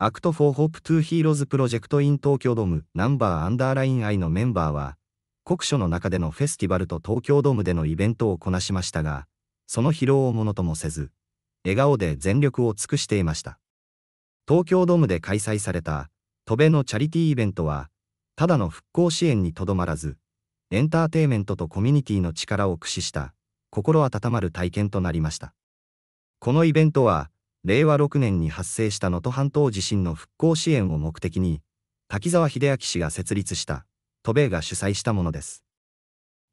Act for Hope to Heroes Project in 東京ド o ムナンバーアンダーライン I のメンバーは、国書の中でのフェスティバルと東京ドームでのイベントをこなしましたが、その疲労をものともせず、笑顔で全力を尽くしていました。東京ドームで開催された、戸辺のチャリティーイベントは、ただの復興支援にとどまらず、エンターテイメントとコミュニティの力を駆使した、心温まる体験となりました。このイベントは、令和6年に発生した能登半島地震の復興支援を目的に、滝沢秀明氏が設立した、渡米が主催したものです。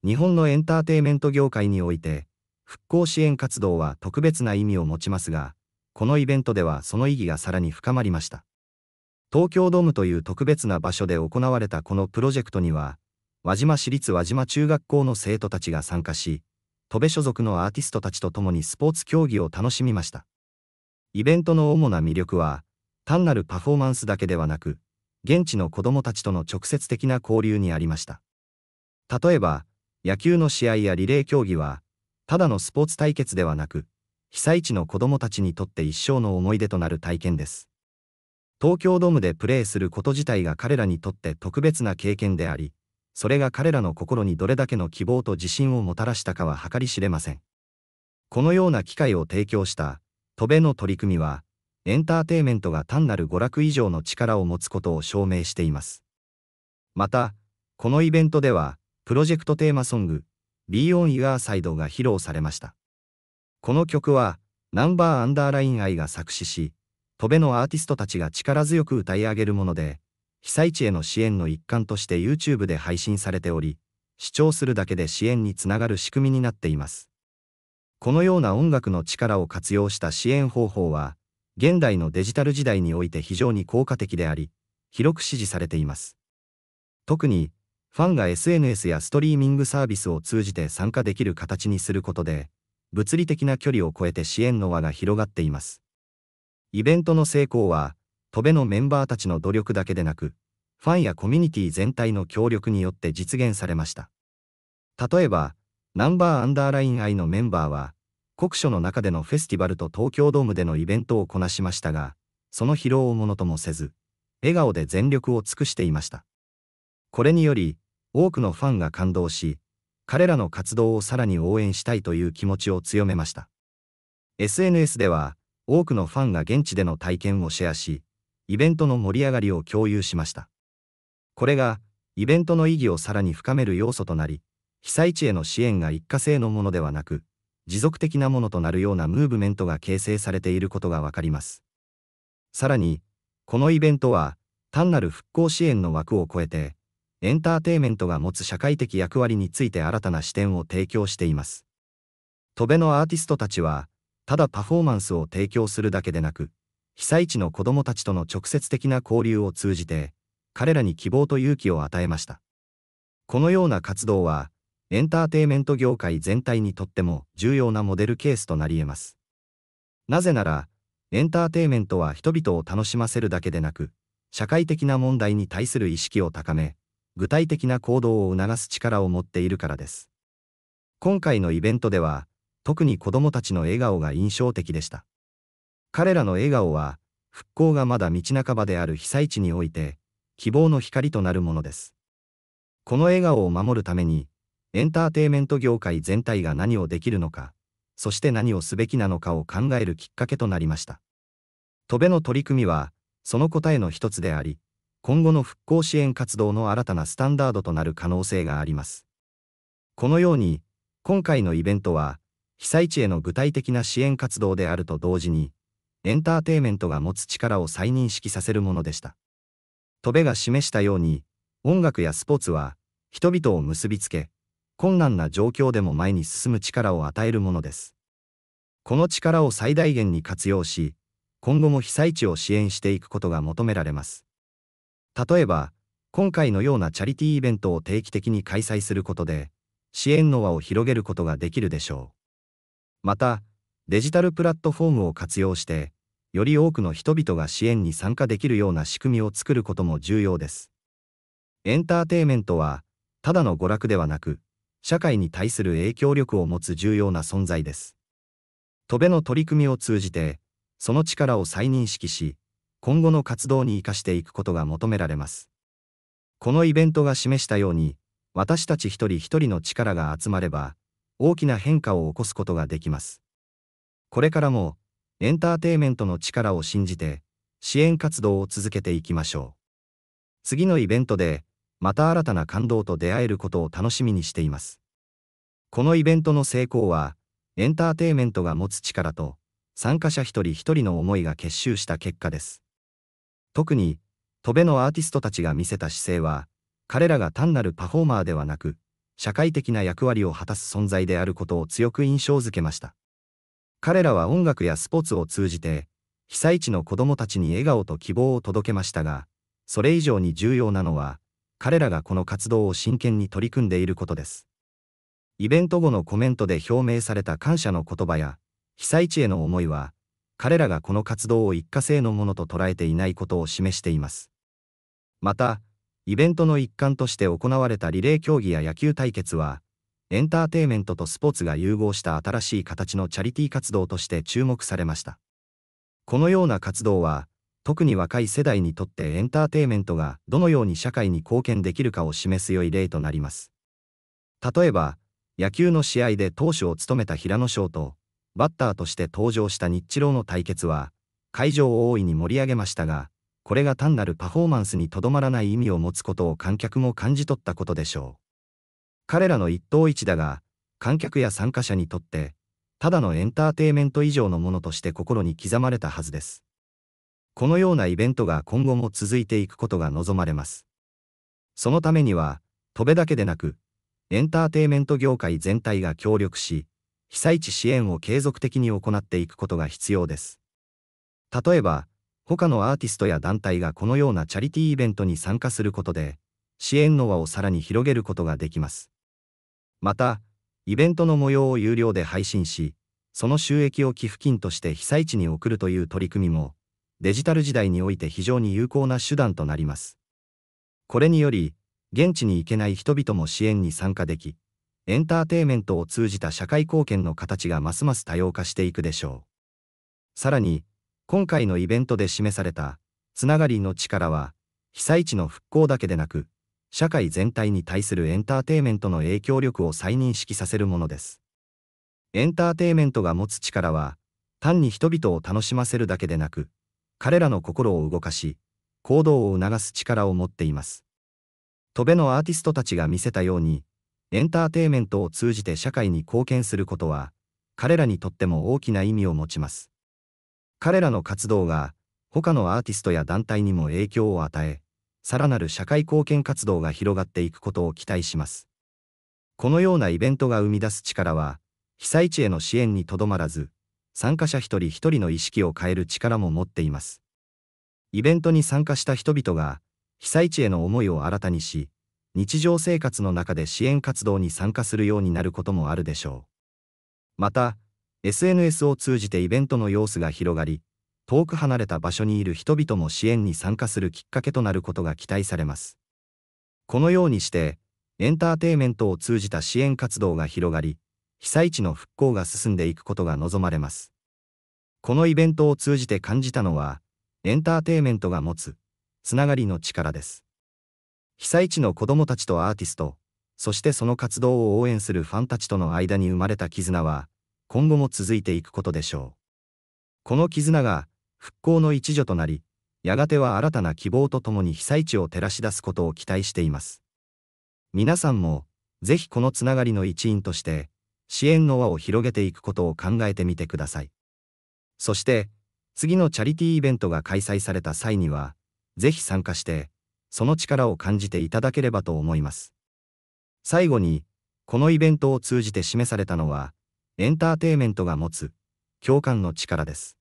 日本のエンターテイメント業界において、復興支援活動は特別な意味を持ちますが、このイベントではその意義がさらに深まりました。東京ドームという特別な場所で行われたこのプロジェクトには、輪島市立輪島中学校の生徒たちが参加し、戸部所属のアーティストたちと共にスポーツ競技を楽しみました。イベントの主な魅力は、単なるパフォーマンスだけではなく、現地の子どもたちとの直接的な交流にありました。例えば、野球の試合やリレー競技は、ただのスポーツ対決ではなく、被災地の子どもたちにとって一生の思い出となる体験です。東京ドームでプレーすること自体が彼らにとって特別な経験であり、それが彼らの心にどれだけの希望と自信をもたらしたかは計り知れません。このような機会を提供した戸辺の取り組みは、エンターテイメントが単なる娯楽以上の力を持つことを証明しています。また、このイベントでは、プロジェクトテーマソング、ビーオン・ユアーサイドが披露されました。この曲は、ナンバー・アンダーライン・アイが作詞し、戸辺のアーティストたちが力強く歌い上げるもので、被災地への支援の一環として YouTube で配信されており、視聴するだけで支援につながる仕組みになっています。このような音楽の力を活用した支援方法は、現代のデジタル時代において非常に効果的であり、広く支持されています。特に、ファンが SNS やストリーミングサービスを通じて参加できる形にすることで、物理的な距離を超えて支援の輪が広がっています。イベントの成功は、戸部のメンバーたちの努力だけでなく、ファンやコミュニティ全体の協力によって実現されました。例えば、ナンバーアンダーライン I のメンバーは、国書の中でのフェスティバルと東京ドームでのイベントをこなしましたが、その疲労をものともせず、笑顔で全力を尽くしていました。これにより、多くのファンが感動し、彼らの活動をさらに応援したいという気持ちを強めました。SNS では、多くのファンが現地での体験をシェアし、イベントの盛り上がりを共有しました。これが、イベントの意義をさらに深める要素となり、被災地への支援が一過性のものではなく、持続的なものとなるようなムーブメントが形成されていることがわかります。さらに、このイベントは、単なる復興支援の枠を超えて、エンターテイメントが持つ社会的役割について新たな視点を提供しています。戸辺のアーティストたちは、ただパフォーマンスを提供するだけでなく、被災地の子どもたちとの直接的な交流を通じて、彼らに希望と勇気を与えました。このような活動は、エンターテイメント業界全体にとっても重要なモデルケースとなり得ます。なぜなら、エンターテイメントは人々を楽しませるだけでなく、社会的な問題に対する意識を高め、具体的な行動を促す力を持っているからです。今回のイベントでは、特に子供たちの笑顔が印象的でした。彼らの笑顔は、復興がまだ道半ばである被災地において、希望の光となるものです。この笑顔を守るために、エンターテイメント業界全体が何をできるのか、そして何をすべきなのかを考えるきっかけとなりました。戸辺の取り組みは、その答えの一つであり、今後の復興支援活動の新たなスタンダードとなる可能性があります。このように、今回のイベントは、被災地への具体的な支援活動であると同時に、エンターテイメントが持つ力を再認識させるものでした。戸辺が示したように、音楽やスポーツは、人々を結びつけ、困難な状況でも前に進む力を与えるものです。この力を最大限に活用し、今後も被災地を支援していくことが求められます。例えば、今回のようなチャリティーイベントを定期的に開催することで、支援の輪を広げることができるでしょう。また、デジタルプラットフォームを活用して、より多くの人々が支援に参加できるような仕組みを作ることも重要です。エンターテイメントは、ただの娯楽ではなく、社会に対する影響力を持つ重要な存在です。戸辺の取り組みを通じて、その力を再認識し、今後の活動に生かしていくことが求められます。このイベントが示したように、私たち一人一人の力が集まれば、大きな変化を起こすことができます。これからも、エンターテイメントの力を信じて、支援活動を続けていきましょう。次のイベントで、また新たな感動と出会えることを楽しみにしています。このイベントの成功は、エンターテイメントが持つ力と、参加者一人一人の思いが結集した結果です。特に、戸辺のアーティストたちが見せた姿勢は、彼らが単なるパフォーマーではなく、社会的な役割を果たす存在であることを強く印象づけました。彼らは音楽やスポーツを通じて、被災地の子どもたちに笑顔と希望を届けましたが、それ以上に重要なのは、彼らがこの活動を真剣に取り組んでいることです。イベント後のコメントで表明された感謝の言葉や、被災地への思いは、彼らがこの活動を一過性のものと捉えていないことを示しています。また、イベントの一環として行われたリレー競技や野球対決は、エンターテイメントとスポーツが融合した新しい形のチャリティー活動として注目されました。このような活動は、特に若い世代にとってエンターテイメントがどのように社会に貢献できるかを示す良い例となります。例えば、野球の試合で投手を務めた平野翔と、バッターとして登場した日露の対決は、会場を大いに盛り上げましたが、これが単なるパフォーマンスにとどまらない意味を持つことを観客も感じ取ったことでしょう。彼らの一等一打が、観客や参加者にとって、ただのエンターテイメント以上のものとして心に刻まれたはずです。このようなイベントが今後も続いていくことが望まれます。そのためには、戸部だけでなく、エンターテイメント業界全体が協力し、被災地支援を継続的に行っていくことが必要です。例えば、他のアーティストや団体がこのようなチャリティーイベントに参加することで、支援の輪をさらに広げることができます。また、イベントの模様を有料で配信し、その収益を寄付金として被災地に送るという取り組みも、デジタル時代において非常に有効な手段となります。これにより、現地に行けない人々も支援に参加でき、エンターテイメントを通じた社会貢献の形がますます多様化していくでしょう。さらに、今回のイベントで示された、つながりの力は、被災地の復興だけでなく、社会全体に対するエンターテイメントの影響力を再認識させるものです。エンターテイメントが持つ力は、単に人々を楽しませるだけでなく、彼らの心を動かし、行動を促す力を持っています。戸辺のアーティストたちが見せたように、エンターテイメントを通じて社会に貢献することは、彼らにとっても大きな意味を持ちます。彼らの活動が、他のアーティストや団体にも影響を与え、さらなる社会貢献活動が広がっていくことを期待します。このようなイベントが生み出す力は、被災地への支援にとどまらず、参加者一人一人の意識を変える力も持っています。イベントに参加した人々が被災地への思いを新たにし、日常生活の中で支援活動に参加するようになることもあるでしょう。また、SNS を通じてイベントの様子が広がり、遠く離れた場所にいる人々も支援に参加するきっかけとなることが期待されます。このようにして、エンターテイメントを通じた支援活動が広がり、被災地の復興が進んでいくことが望まれます。このイベントを通じて感じたのは、エンターテイメントが持つ、つながりの力です。被災地の子どもたちとアーティスト、そしてその活動を応援するファンたちとの間に生まれた絆は、今後も続いていくことでしょう。この絆が、復興の一助となり、やがては新たな希望とともに被災地を照らし出すことを期待しています。皆さんも、ぜひこのつながりの一員として、支援の輪を広げていくことを考えてみてください。そして、次のチャリティーイベントが開催された際には、ぜひ参加して、その力を感じていただければと思います。最後に、このイベントを通じて示されたのは、エンターテイメントが持つ、共感の力です。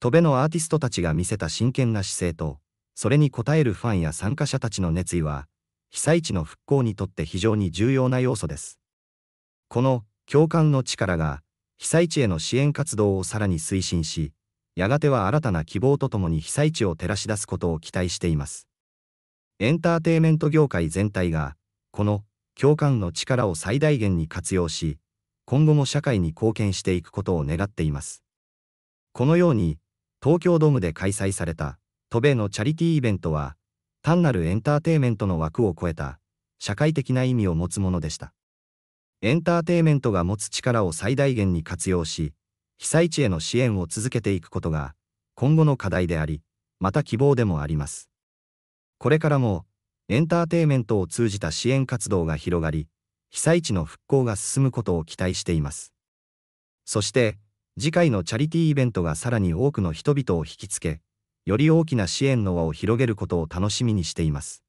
戸辺のアーティストたちが見せた真剣な姿勢と、それに応えるファンや参加者たちの熱意は、被災地の復興にとって非常に重要な要素です。この共感の力が被災地への支援活動をさらに推進し、やがては新たな希望とともに被災地を照らし出すことを期待しています。エンターテイメント業界全体が、この共感の力を最大限に活用し、今後も社会に貢献していくことを願っています。このように、東京ドームで開催された、渡米のチャリティーイベントは、単なるエンターテイメントの枠を超えた、社会的な意味を持つものでした。エンターテイメントが持つ力を最大限に活用し、被災地への支援を続けていくことが、今後の課題であり、また希望でもあります。これからも、エンターテイメントを通じた支援活動が広がり、被災地の復興が進むことを期待しています。そして、次回のチャリティーイベントがさらに多くの人々を引きつけ、より大きな支援の輪を広げることを楽しみにしています。